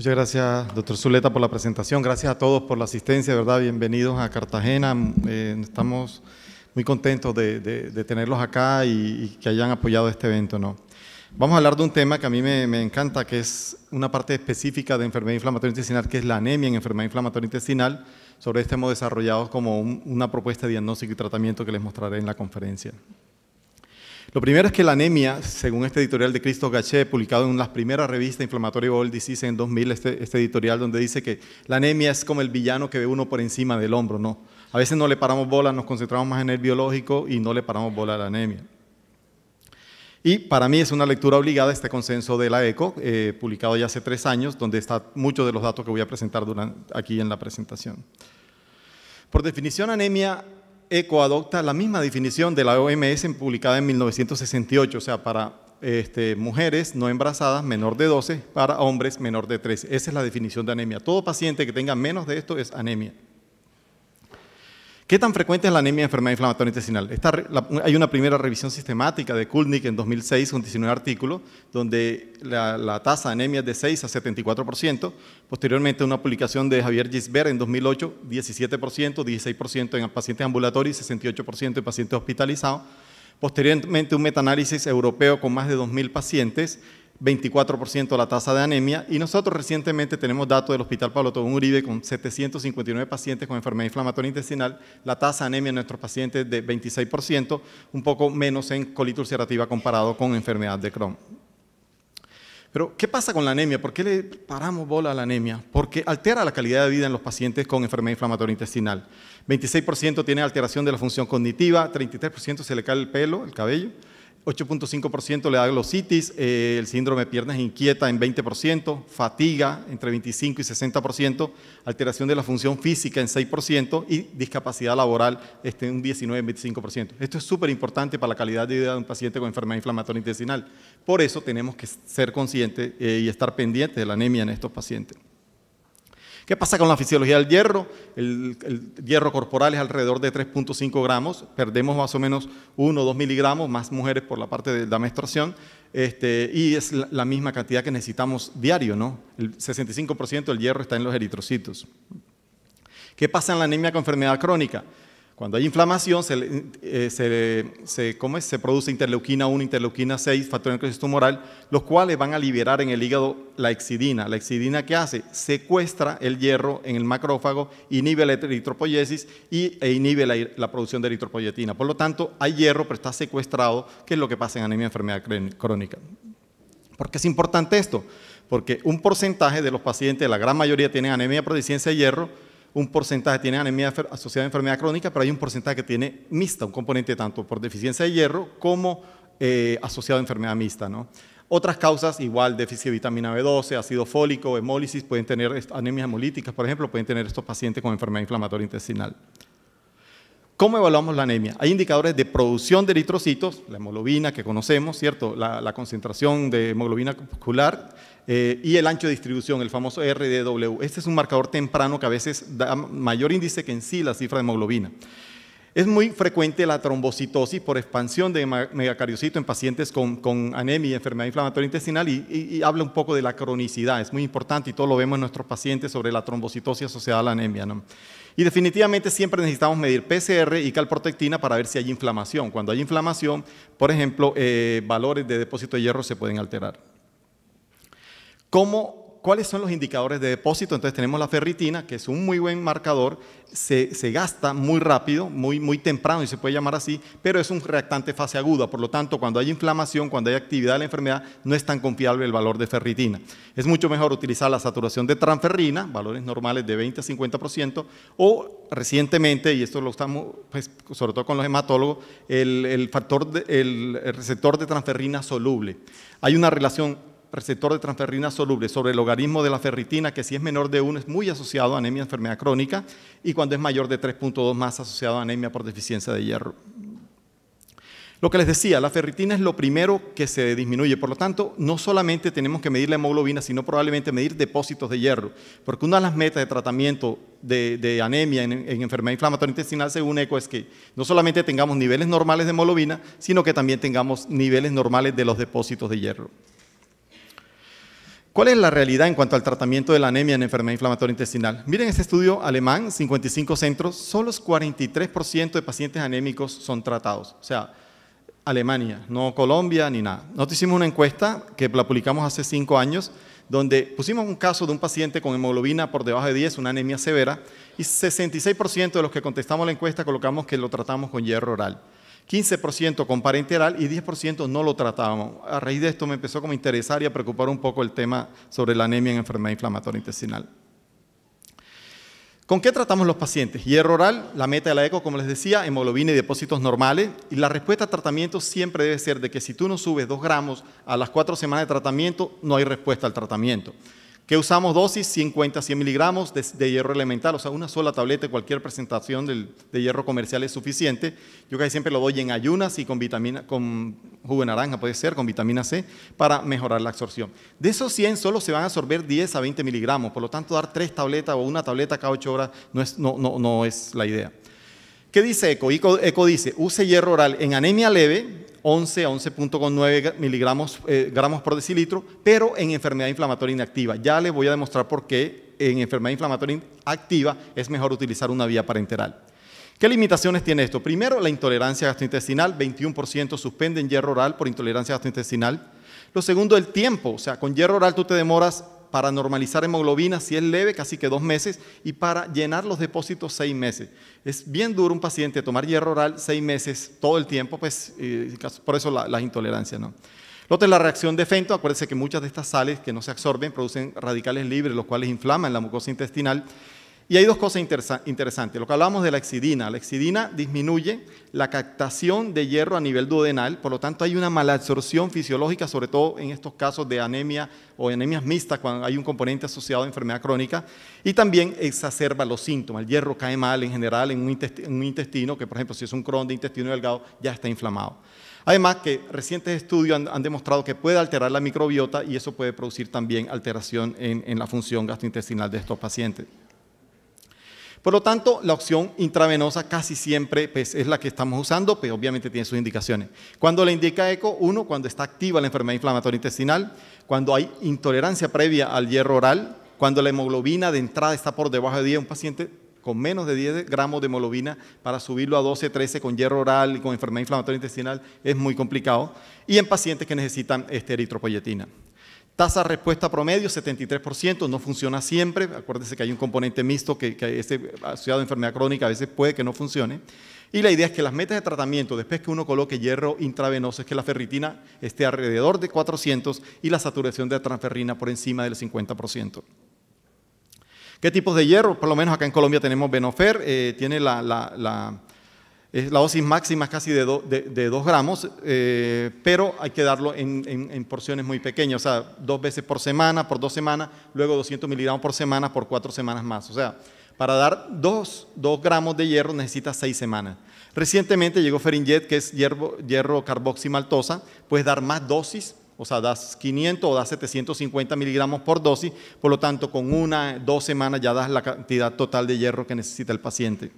Muchas gracias, doctor Zuleta, por la presentación. Gracias a todos por la asistencia, ¿verdad? Bienvenidos a Cartagena. Mm, eh, estamos muy contentos de, tenerlos acá y, que hayan apoyado este evento, ¿no? Vamos a hablar de un tema que a mí me, encanta, que es una parte específica de enfermedad inflamatoria intestinal, que es la anemia en enfermedad inflamatoria intestinal. Sobre este hemos desarrollado como una propuesta de diagnóstico y tratamiento que les mostraré en la conferencia. Lo primero es que la anemia, según este editorial de Cristo Gachet, publicado en las primeras revistas Inflammatory Bowel Disease en 2000, este, este, editorial donde dice que la anemia es como el villano que ve uno por encima del hombro, no. A veces no le paramos bola, nos concentramos más en el biológico y no le paramos bola a la anemia. Y para mí es una lectura obligada este consenso de la ECO, eh, publicado ya hace tres años, donde está muchos de los datos que voy a presentar aquí en la presentación. Por definición, anemia ECO adopta la misma definición de la OMS publicada en 1968, o sea, para este, mujeres no embarazadas menor de 12, para hombres menor de 13. Esa es la definición de anemia. Todo paciente que tenga menos de esto es anemia. ¿Qué tan frecuente es la anemia enfermedad inflamatoria intestinal? hay una primera revisión sistemática de Kulnick en 2006, con 19 artículos, donde la, tasa de anemia es de 6 a 74%. Posteriormente, una publicación de Javier Gisbert en 2008, 17%, 16% en pacientes ambulatorios y 68% en pacientes hospitalizados. Posteriormente, un metaanálisis europeo con más de 2.000 pacientes 24% la tasa de anemia y nosotros recientemente tenemos datos del Hospital Pablo Tobón Uribe con 759 pacientes con enfermedad inflamatoria intestinal, la tasa de anemia en nuestros pacientes de 26%, un poco menos en colitis ulcerativa comparado con enfermedad de Crohn. Pero, ¿qué pasa con la anemia? ¿Por qué le paramos bola a la anemia? Porque altera la calidad de vida en los pacientes con enfermedad inflamatoria intestinal. 26% tiene alteración de la función cognitiva, 33% se le cae el pelo, el cabello, 8.5% le da glositis, eh, el síndrome de piernas inquieta en 20%, fatiga entre 25 y 60%, alteración de la función física en 6% y discapacidad laboral este, un 19 25%. Esto es súper importante para la calidad de vida de un paciente con enfermedad inflamatoria intestinal. Por eso tenemos que ser conscientes eh, y estar pendientes de la anemia en estos pacientes. ¿Qué pasa con la fisiología del hierro? El, hierro corporal es alrededor de 3.5 gramos, perdemos más o menos 1 o 2 miligramos, más mujeres por la parte de la menstruación, este, y es la, la, misma cantidad que necesitamos diario, ¿no? El 65% del hierro está en los eritrocitos. ¿Qué pasa en la anemia con enfermedad crónica? Cuando hay inflamación, se, eh, produce interleuquina 1, interleuquina 6, factor de necrosis tumoral, los cuales van a liberar en el hígado la exidina. La exidina que hace secuestra el hierro en el macrófago, inhibe la eritropoyesis y, e inhibe la, producción de eritropoyetina. Por lo tanto, hay hierro, pero está secuestrado, que es lo que pasa en anemia enfermedad crónica. ¿Por qué es importante esto? Porque un porcentaje de los pacientes, la gran mayoría tienen anemia por deficiencia de hierro, un porcentaje tiene anemia asociada a enfermedad crónica, pero hay un porcentaje que tiene mixta, un componente tanto por deficiencia de hierro como eh, asociado a enfermedad mixta. ¿no? Otras causas, igual déficit de vitamina B12, ácido fólico, hemólisis, pueden tener anemias hemolíticas, por ejemplo, pueden tener estos pacientes con enfermedad inflamatoria intestinal. ¿Cómo evaluamos la anemia? Hay indicadores de producción de eritrocitos, la hemoglobina que conocemos, ¿cierto? La, concentración de hemoglobina muscular. Eh, y el ancho de distribución, el famoso RDW. Este es un marcador temprano que a veces da mayor índice que en sí la cifra de hemoglobina. Es muy frecuente la trombocitosis por expansión de megacariocito en pacientes con, anemia y enfermedad inflamatoria intestinal y, habla un poco de la cronicidad, es muy importante y todo lo vemos en nuestros pacientes sobre la trombocitosis asociada a la anemia. Y definitivamente siempre necesitamos medir PCR y calprotectina para ver si hay inflamación. Cuando hay inflamación, por ejemplo, eh, valores de depósito de hierro se pueden alterar. ¿Cómo, ¿Cuáles son los indicadores de depósito? Entonces tenemos la ferritina, que es un muy buen marcador, se, gasta muy rápido, muy, muy temprano, y se puede llamar así, pero es un reactante fase aguda, por lo tanto, cuando hay inflamación, cuando hay actividad de la enfermedad, no es tan confiable el valor de ferritina. Es mucho mejor utilizar la saturación de transferrina, valores normales de 20 a 50%, o recientemente, y esto lo estamos, pues, sobre todo con los hematólogos, el, factor el receptor de transferrina soluble. Hay una relación receptor de transferrina soluble sobre el logaritmo de la ferritina, que si es menor de 1 es muy asociado a anemia enfermedad crónica, y cuando es mayor de 3.2 más asociado a anemia por deficiencia de hierro. Lo que les decía, la ferritina es lo primero que se disminuye, por lo tanto, no solamente tenemos que medir la hemoglobina, sino probablemente medir depósitos de hierro, porque una de las metas de tratamiento de, anemia en, enfermedad inflamatoria intestinal según ECO es que no solamente tengamos niveles normales de hemoglobina, sino que también tengamos niveles normales de los depósitos de hierro. ¿Cuál es la realidad en cuanto al tratamiento de la anemia en enfermedad inflamatoria intestinal? Miren este estudio alemán, 55 centros, solo el 43% de pacientes anémicos son tratados. O sea, Alemania, no Colombia ni nada. Nosotros hicimos una encuesta que la publicamos hace 5 años, donde pusimos un caso de un paciente con hemoglobina por debajo de 10, una anemia severa, y 66% de los que contestamos la encuesta colocamos que lo tratamos con hierro oral. 15% con parenteral y 10% no lo tratábamos. A raíz de esto me empezó como a interesar y a preocupar un poco el tema sobre la anemia en enfermedad inflamatoria intestinal. ¿Con qué tratamos los pacientes? Hierro oral, la meta de la eco, como les decía, hemoglobina y depósitos normales. Y la respuesta al tratamiento siempre debe ser de que si tú no subes 2 gramos a las 4 semanas de tratamiento, no hay respuesta al tratamiento que usamos dosis 50, 100 miligramos de, hierro elemental, o sea, una sola tableta, cualquier presentación de hierro comercial es suficiente. Yo casi siempre lo doy en ayunas y con vitamina, con jugo de naranja puede ser, con vitamina C, para mejorar la absorción. De esos 100 solo se van a absorber 10 a 20 miligramos, por lo tanto dar tres tabletas o una tableta cada 8 horas no es, no, no es la idea. ¿Qué dice ECO? ECO dice, use hierro oral en anemia leve, 11 a 11.9 miligramos eh, gramos por decilitro, pero en enfermedad inflamatoria inactiva. Ya les voy a demostrar por qué en enfermedad inflamatoria activa es mejor utilizar una vía parenteral. ¿Qué limitaciones tiene esto? Primero, la intolerancia gastrointestinal, 21% suspenden hierro oral por intolerancia gastrointestinal. Lo segundo, el tiempo, o sea, con hierro oral tú te demoras para normalizar hemoglobina, si es leve, casi que dos meses, y para llenar los depósitos seis meses. Es bien duro un paciente tomar hierro oral seis meses todo el tiempo, pues eh, por eso las intolerancias. ¿no? Lo otro es la reacción de Fento. Acuérdense que muchas de estas sales que no se absorben producen radicales libres, los cuales inflaman la mucosa intestinal. Y hay dos cosas interesantes. Lo que hablábamos de la exidina. La exidina disminuye la captación de hierro a nivel duodenal, por lo tanto hay una absorción fisiológica, sobre todo en estos casos de anemia o anemias mixtas, cuando hay un componente asociado a enfermedad crónica, y también exacerba los síntomas. El hierro cae mal en general en un, intestino, que por ejemplo si es un Crohn de intestino delgado ya está inflamado. Además que recientes estudios han, demostrado que puede alterar la microbiota y eso puede producir también alteración en la función gastrointestinal de estos pacientes. Por lo tanto, la opción intravenosa casi siempre pues, es la que estamos usando, pero pues, obviamente tiene sus indicaciones. Cuando le indica ECO, uno, cuando está activa la enfermedad inflamatoria intestinal, cuando hay intolerancia previa al hierro oral, cuando la hemoglobina de entrada está por debajo de 10, un paciente con menos de 10 gramos de hemoglobina para subirlo a 12, 13 con hierro oral y con enfermedad inflamatoria intestinal es muy complicado. Y en pacientes que necesitan este, eritropoyetina. Tasa de respuesta promedio, 73%, no funciona siempre. Acuérdense que hay un componente mixto que, es asociado a enfermedad crónica a veces puede que no funcione. Y la idea es que las metas de tratamiento, después que uno coloque hierro intravenoso, es que la ferritina esté alrededor de 400 y la saturación de transferrina por encima del 50%. ¿Qué tipos de hierro? Por lo menos acá en Colombia tenemos Benofer, eh, tiene la la dosis máxima es casi de, 2 gramos, eh, pero hay que darlo en, porciones muy pequeñas, o sea, dos veces por semana, por dos semanas, luego 200 miligramos por semana, por cuatro semanas más. O sea, para dar 2, gramos de hierro necesitas 6 semanas. Recientemente llegó Feringet, que es hierro, hierro carboximaltosa, puedes dar más dosis, o sea, das 500 o das 750 miligramos por dosis, por lo tanto, con una, dos semanas ya das la cantidad total de hierro que necesita el paciente.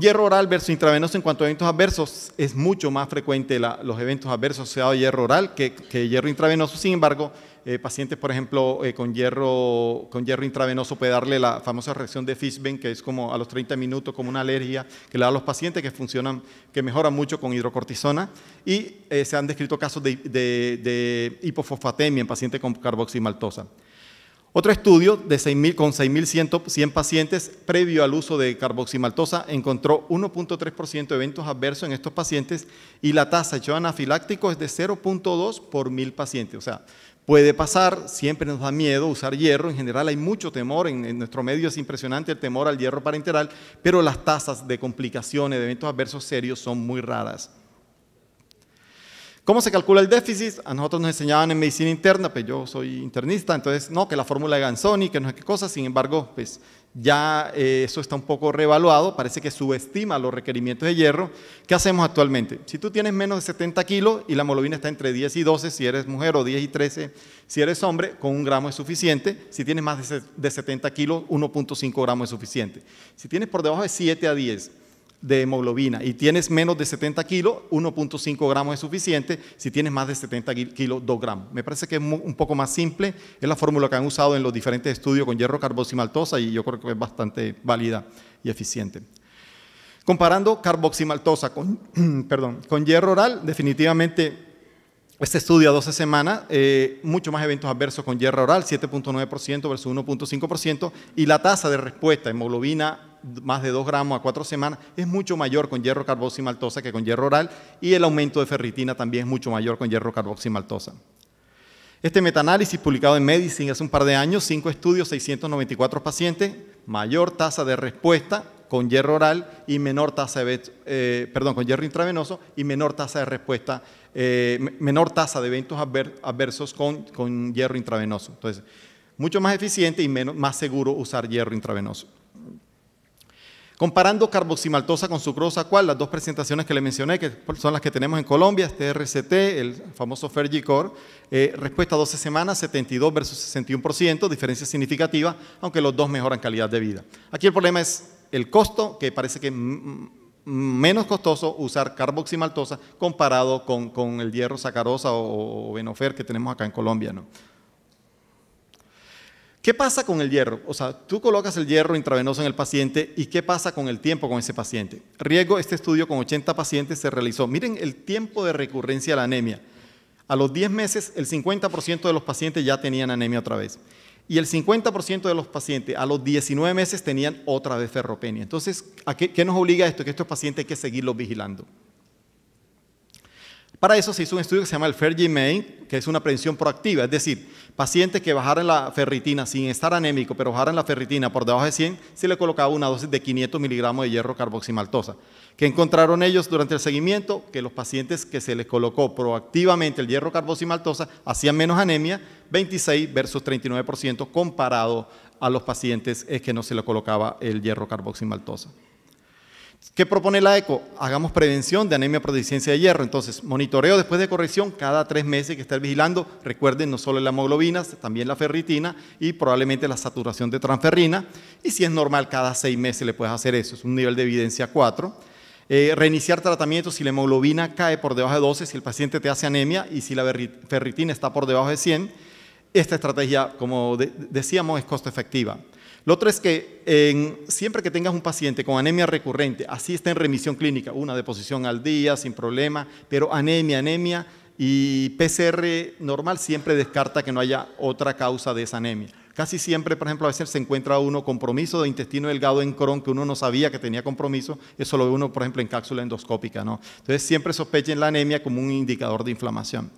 Hierro oral versus intravenoso en cuanto a eventos adversos, es mucho más frecuente los eventos adversos asociados a hierro oral que, que hierro intravenoso. Sin embargo, eh, pacientes, por ejemplo, eh, con, hierro, con hierro intravenoso puede darle la famosa reacción de Fisben que es como a los 30 minutos, como una alergia que le da a los pacientes que funcionan, que mejoran mucho con hidrocortisona. Y eh, se han descrito casos de, hipofosfatemia en pacientes con carboximaltosa. Otro estudio de con 6.100 pacientes previo al uso de carboximaltosa encontró 1.3% de eventos adversos en estos pacientes y la tasa de hecho anafiláctico es de 0.2 por mil pacientes. O sea, puede pasar, siempre nos da miedo usar hierro, en general hay mucho temor, en, en nuestro medio es impresionante el temor al hierro parenteral, pero las tasas de complicaciones de eventos adversos serios son muy raras. ¿Cómo se calcula el déficit? A nosotros nos enseñaban en medicina interna, pues yo soy internista, entonces no, que la fórmula de Gansoni, que no sé qué cosa, sin embargo, pues ya eh, eso está un poco reevaluado, parece que subestima los requerimientos de hierro. ¿Qué hacemos actualmente? Si tú tienes menos de 70 kilos y la hemoglobina está entre 10 y 12, si eres mujer, o 10 y 13, si eres hombre, con un gramo es suficiente. Si tienes más de 70 kilos, 1.5 gramos es suficiente. Si tienes por debajo de 7 a 10, de hemoglobina y tienes menos de 70 kilos, 1.5 gramos es suficiente. Si tienes más de 70 kilos, 2 gramos. Me parece que es un poco más simple. Es la fórmula que han usado en los diferentes estudios con hierro, carboximaltosa y yo creo que es bastante válida y eficiente. Comparando carboximaltosa con, perdón, con hierro oral, definitivamente este estudio a 12 semanas, eh, mucho más eventos adversos con hierro oral, 7.9% versus 1.5%, y la tasa de respuesta hemoglobina más de 2 gramos a 4 semanas, es mucho mayor con hierro carboximaltosa que con hierro oral y el aumento de ferritina también es mucho mayor con hierro carboximaltosa. Este metaanálisis publicado en Medicine hace un par de años, 5 estudios, 694 pacientes, mayor tasa de respuesta con hierro oral y menor tasa de, eh, perdón, con hierro intravenoso y menor tasa de respuesta, eh, menor tasa de eventos adversos con, con hierro intravenoso. Entonces, mucho más eficiente y menos, más seguro usar hierro intravenoso. Comparando carboximaltosa con sucrosa, ¿cuál? Las dos presentaciones que le mencioné, que son las que tenemos en Colombia, este RCT, el famoso Fergicor, eh, respuesta a 12 semanas, 72 versus 61%, diferencia significativa, aunque los dos mejoran calidad de vida. Aquí el problema es el costo, que parece que menos costoso usar carboximaltosa comparado con, el hierro sacarosa o, o, benofer que tenemos acá en Colombia, ¿no? ¿Qué pasa con el hierro? O sea, tú colocas el hierro intravenoso en el paciente y ¿qué pasa con el tiempo con ese paciente? Riego, este estudio con 80 pacientes se realizó. Miren el tiempo de recurrencia a la anemia. A los 10 meses, el 50% de los pacientes ya tenían anemia otra vez. Y el 50% de los pacientes a los 19 meses tenían otra vez ferropenia. Entonces, ¿a qué, qué nos obliga esto? Que estos pacientes hay que seguirlos vigilando. Para eso se hizo un estudio que se llama el Fergie-Main, que es una prevención proactiva, es decir, pacientes que bajaran la ferritina sin estar anémico, pero bajaran la ferritina por debajo de 100, se le colocaba una dosis de 500 miligramos de hierro carboximaltosa. ¿Qué encontraron ellos durante el seguimiento? Que los pacientes que se les colocó proactivamente el hierro carboximaltosa hacían menos anemia, 26 versus 39% comparado a los pacientes que no se le colocaba el hierro carboximaltosa. ¿Qué propone la ECO? Hagamos prevención de anemia por deficiencia de hierro. Entonces, monitoreo después de corrección cada tres meses que estar vigilando. Recuerden no solo la hemoglobina, también la ferritina y probablemente la saturación de transferrina. Y si es normal, cada seis meses le puedes hacer eso. Es un nivel de evidencia 4. Eh, reiniciar tratamiento si la hemoglobina cae por debajo de 12, si el paciente te hace anemia y si la ferritina está por debajo de 100. Esta estrategia, como decíamos, es costo efectiva. Lo otro es que siempre que tengas un paciente con anemia recurrente, así está en remisión clínica, una deposición al día, sin problema, pero anemia, anemia y PCR normal siempre descarta que no haya otra causa de esa anemia. Casi siempre, por ejemplo, a veces se encuentra uno compromiso de intestino delgado en Crohn que uno no sabía que tenía compromiso, eso lo ve uno, por ejemplo, en cápsula endoscópica, ¿no? Entonces siempre sospechen la anemia como un indicador de inflamación.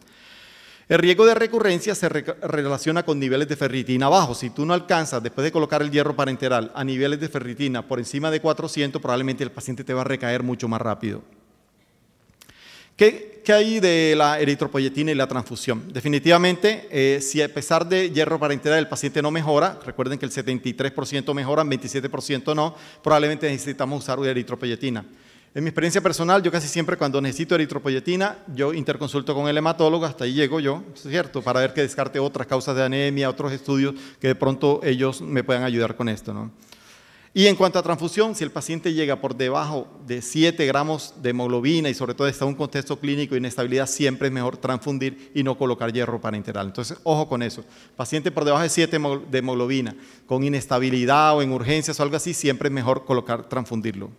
El riesgo de recurrencia se relaciona con niveles de ferritina abajo. Si tú no alcanzas, después de colocar el hierro parenteral, a niveles de ferritina por encima de 400, probablemente el paciente te va a recaer mucho más rápido. ¿Qué, hay de la eritropoyetina y la transfusión? Definitivamente, eh, si a pesar de hierro parenteral el paciente no mejora, recuerden que el 73% mejora, el 27% no, probablemente necesitamos usar una eritropoyetina. En mi experiencia personal, yo casi siempre cuando necesito eritropoyetina, yo interconsulto con el hematólogo, hasta ahí llego yo, ¿cierto? Para ver que descarte otras causas de anemia, otros estudios que de pronto ellos me puedan ayudar con esto, ¿no? Y en cuanto a transfusión, si el paciente llega por debajo de 7 gramos de hemoglobina y sobre todo está en un contexto clínico de inestabilidad, siempre es mejor transfundir y no colocar hierro para interal. Entonces, ojo con eso. Paciente por debajo de 7 de hemoglobina, con inestabilidad o en urgencias o algo así, siempre es mejor colocar transfundirlo.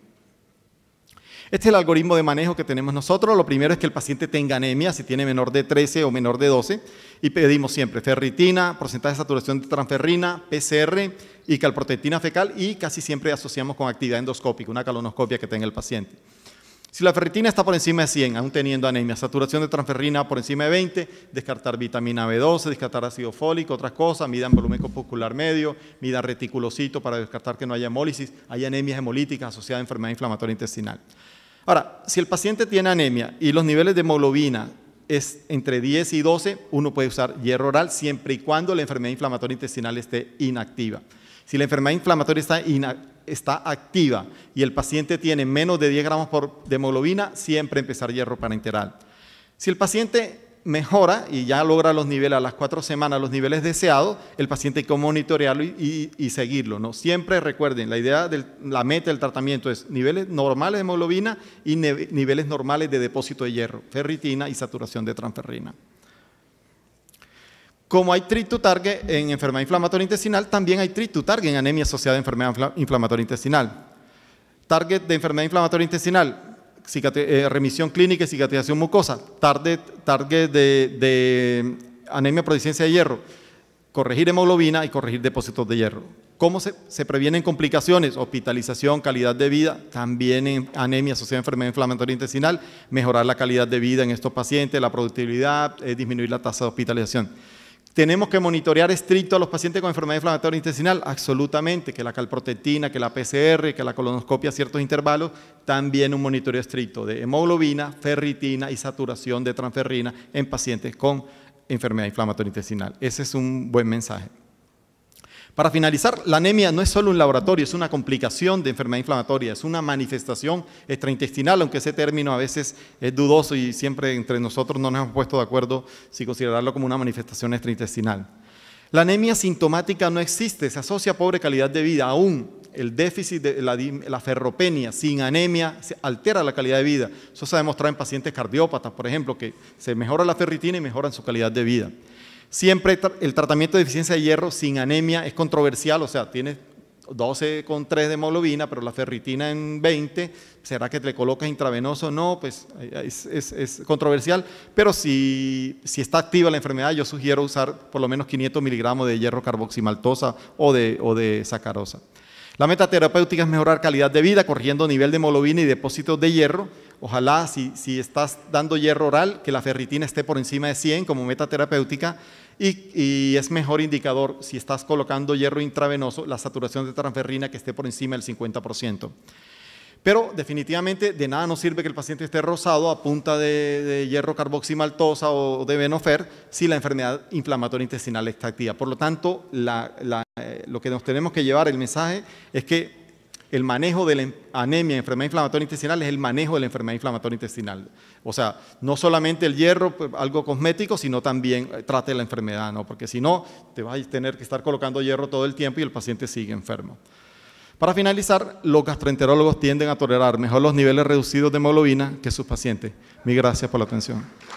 Este es el algoritmo de manejo que tenemos nosotros. Lo primero es que el paciente tenga anemia, si tiene menor de 13 o menor de 12, y pedimos siempre ferritina, porcentaje de saturación de transferrina, PCR y calprotectina fecal, y casi siempre asociamos con actividad endoscópica, una calonoscopia que tenga el paciente. Si la ferritina está por encima de 100, aún teniendo anemia, saturación de transferrina por encima de 20, descartar vitamina B12, descartar ácido fólico, otras cosas, midan volumen corpuscular medio, midan reticulocito para descartar que no haya hemólisis, hay anemias hemolíticas asociadas a enfermedad inflamatoria intestinal. Ahora, si el paciente tiene anemia y los niveles de hemoglobina es entre 10 y 12, uno puede usar hierro oral siempre y cuando la enfermedad inflamatoria intestinal esté inactiva. Si la enfermedad inflamatoria está, está activa y el paciente tiene menos de 10 gramos por de hemoglobina, siempre empezar hierro parenteral. Si el paciente mejora y ya logra los niveles a las cuatro semanas, los niveles deseados, el paciente hay que monitorearlo y, seguirlo. ¿no? Siempre recuerden, la idea, de la meta del tratamiento es niveles normales de hemoglobina y niveles normales de depósito de hierro, ferritina y saturación de transferrina. Como hay target en enfermedad inflamatoria intestinal, también hay target en anemia asociada a enfermedad inflamatoria intestinal. Target de enfermedad inflamatoria intestinal, eh, remisión clínica y cicatrización mucosa, target, de, anemia por deficiencia de hierro, corregir hemoglobina y corregir depósitos de hierro. ¿Cómo se, previenen complicaciones? Hospitalización, calidad de vida, también anemia asociada a enfermedad inflamatoria intestinal, mejorar la calidad de vida en estos pacientes, la productividad, eh, disminuir la tasa de hospitalización. ¿Tenemos que monitorear estricto a los pacientes con enfermedad inflamatoria intestinal? Absolutamente, que la calprotectina, que la PCR, que la colonoscopia a ciertos intervalos, también un monitoreo estricto de hemoglobina, ferritina y saturación de transferrina en pacientes con enfermedad inflamatoria intestinal. Ese es un buen mensaje. Para finalizar, la anemia no es solo un laboratorio, es una complicación de enfermedad inflamatoria, es una manifestación extraintestinal, aunque ese término a veces es dudoso y siempre entre nosotros no nos hemos puesto de acuerdo si considerarlo como una manifestación extraintestinal. La anemia sintomática no existe, se asocia a pobre calidad de vida. Aún el déficit de la, ferropenia sin anemia altera la calidad de vida. Eso se ha demostrado en pacientes cardiópatas, por ejemplo, que se mejora la ferritina y mejoran su calidad de vida. Siempre el tratamiento de deficiencia de hierro sin anemia es controversial, o sea, tienes 12,3 de hemoglobina, pero la ferritina en 20, ¿será que te le colocas intravenoso? No, pues es, controversial, pero si, está activa la enfermedad, yo sugiero usar por lo menos 500 miligramos de hierro carboximaltosa o de, o de sacarosa. La meta terapéutica es mejorar calidad de vida, corrigiendo nivel de hemoglobina y depósitos de hierro, Ojalá, si, estás dando hierro oral, que la ferritina esté por encima de 100 como meta terapéutica. Y, es mejor indicador, si estás colocando hierro intravenoso, la saturación de transferrina que esté por encima del 50%. Pero definitivamente de nada nos sirve que el paciente esté rosado a punta de, hierro carboximaltosa o de venofer si la enfermedad inflamatoria intestinal está activa. Por lo tanto, eh, lo que nos tenemos que llevar, el mensaje, es que el manejo de la anemia, enfermedad inflamatoria intestinal, es el manejo de la enfermedad inflamatoria intestinal. O sea, no solamente el hierro, pues, algo cosmético, sino también eh, trate la enfermedad, ¿no? Porque si no, te vas a tener que estar colocando hierro todo el tiempo y el paciente sigue enfermo. Para finalizar, los gastroenterólogos tienden a tolerar mejor los niveles reducidos de hemoglobina que sus pacientes. Mi gracias por la atención.